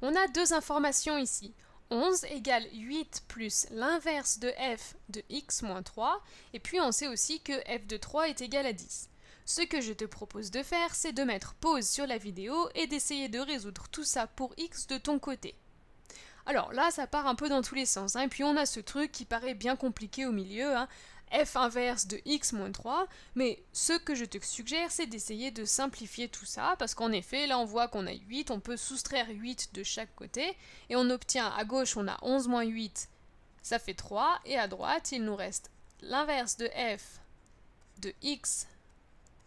On a deux informations ici. 11 égale 8 plus l'inverse de f de x moins 3, et puis on sait aussi que f de 3 est égal à 10. Ce que je te propose de faire, c'est de mettre pause sur la vidéo et d'essayer de résoudre tout ça pour x de ton côté. Alors là, ça part un peu dans tous les sens, hein. et puis on a ce truc qui paraît bien compliqué au milieu, hein. f inverse de x moins 3, mais ce que je te suggère, c'est d'essayer de simplifier tout ça, parce qu'en effet, là on voit qu'on a 8, on peut soustraire 8 de chaque côté, et on obtient à gauche on a 11 moins 8, ça fait 3, et à droite il nous reste l'inverse de f de x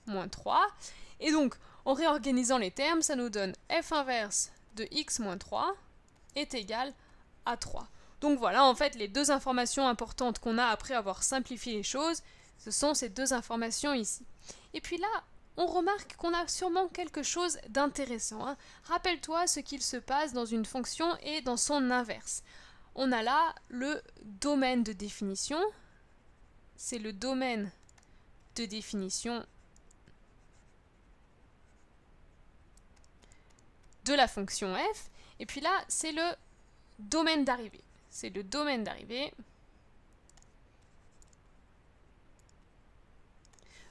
moins 3, et donc en réorganisant les termes, ça nous donne f inverse de x moins 3 est égal à 3. Donc voilà, en fait, les deux informations importantes qu'on a après avoir simplifié les choses, ce sont ces deux informations ici. Et puis là, on remarque qu'on a sûrement quelque chose d'intéressant. Hein. Rappelle-toi ce qu'il se passe dans une fonction et dans son inverse. On a là le domaine de définition. C'est le domaine de définition de la fonction f. Et puis là, c'est le domaine d'arrivée. C'est le domaine d'arrivée.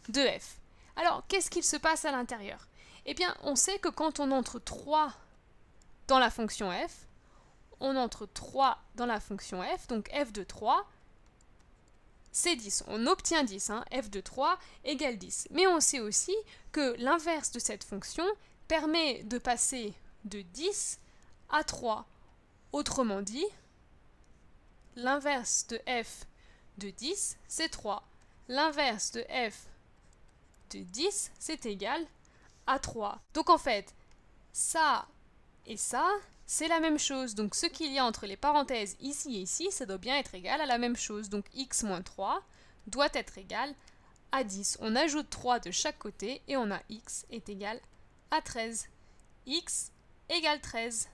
de f Alors, qu'est-ce qu'il se passe à l'intérieur Eh bien, on sait que quand on entre 3 dans la fonction f, on entre 3 dans la fonction f, donc f de 3, c'est 10. On obtient 10, hein, f de 3 égale 10. Mais on sait aussi que l'inverse de cette fonction permet de passer de 10 a3. Autrement dit, l'inverse de f de 10, c'est 3. L'inverse de f de 10, c'est égal à 3. Donc en fait, ça et ça, c'est la même chose. Donc ce qu'il y a entre les parenthèses ici et ici, ça doit bien être égal à la même chose. Donc x moins 3 doit être égal à 10. On ajoute 3 de chaque côté et on a x est égal à 13. x égale 13.